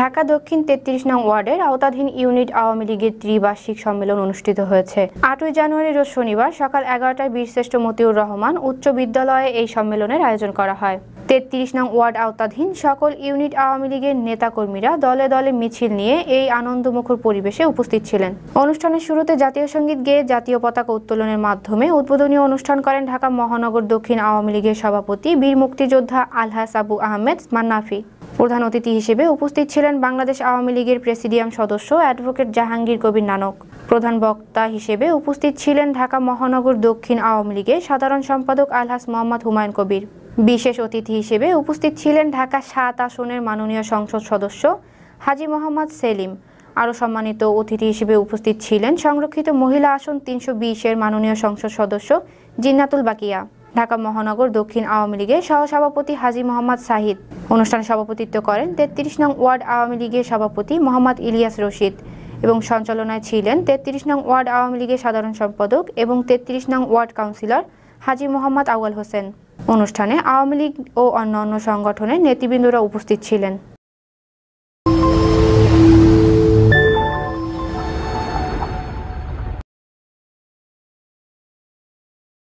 ঢাকা দক্ষিণ তেত্রিশ নং ওয়ার্ডের আওতাধীন ইউনিট আওয়ামী লীগের ত্রিবার্ষিক সম্মেলন অনুষ্ঠিত হয়েছে আটই জানুয়ারি রোজ শনিবার সকাল এগারোটায় বীরশ্রেষ্ঠ মতিউর রহমান উচ্চ বিদ্যালয়ে এই সম্মেলনের আয়োজন করা হয় তেত্রিশ নং ওয়ার্ড আওতাধীন সকল ইউনিট আওয়ামী লীগের নেতাকর্মীরা দলে দলে মিছিল নিয়ে এই আনন্দমুখর পরিবেশে উপস্থিত ছিলেন অনুষ্ঠানের শুরুতে জাতীয় সঙ্গীত গেয়ে জাতীয় পতাকা উত্তোলনের মাধ্যমে উদ্বোধনী অনুষ্ঠান করেন ঢাকা মহানগর দক্ষিণ আওয়ামী লীগের সভাপতি বীর মুক্তিযোদ্ধা আলহাস আবু আহমেদ মান্নাফি প্রধান অতিথি হিসেবে উপস্থিত ছিলেন বাংলাদেশ আওয়ামী লীগের প্রেসিডিয়াম সদস্য অ্যাডভোকেট জাহাঙ্গীর কবির নানক প্রধান বক্তা হিসেবে উপস্থিত ছিলেন ঢাকা মহানগর দক্ষিণ আওয়ামী লীগের সাধারণ সম্পাদক আলহাস মোহাম্মদ হুমায়ুন কবির বিশেষ অতিথি হিসেবে উপস্থিত ছিলেন ঢাকা সাত আসনের মাননীয় সংসদ সদস্য হাজি মোহাম্মদ সেলিম আরও সম্মানিত অতিথি হিসেবে উপস্থিত ছিলেন সংরক্ষিত মহিলা আসন তিনশো বিশের মাননীয় সংসদ সদস্য জিন্নাতুল বাকিয়া ঢাকা মহানগর দক্ষিণ আওয়ামী লীগের সহসভাপতি হাজি মোহাম্মদ সাহিদ অনুষ্ঠানে সভাপতিত্ব করেন তেত্রিশ নং ওয়ার্ড আওয়ামী লীগের সভাপতি মোহাম্মদ ইলিয়াস রশিদ এবং সঞ্চালনায় ছিলেন তেত্রিশ নং ওয়ার্ড আওয়ামী লীগের সাধারণ সম্পাদক এবং তেত্রিশ নং ওয়ার্ড কাউন্সিলর হাজি মোহাম্মদ আউয়াল হোসেন অনুষ্ঠানে আওয়ামী লীগ ও অন্যান্য সংগঠনের নেতৃবৃন্দরা উপস্থিত ছিলেন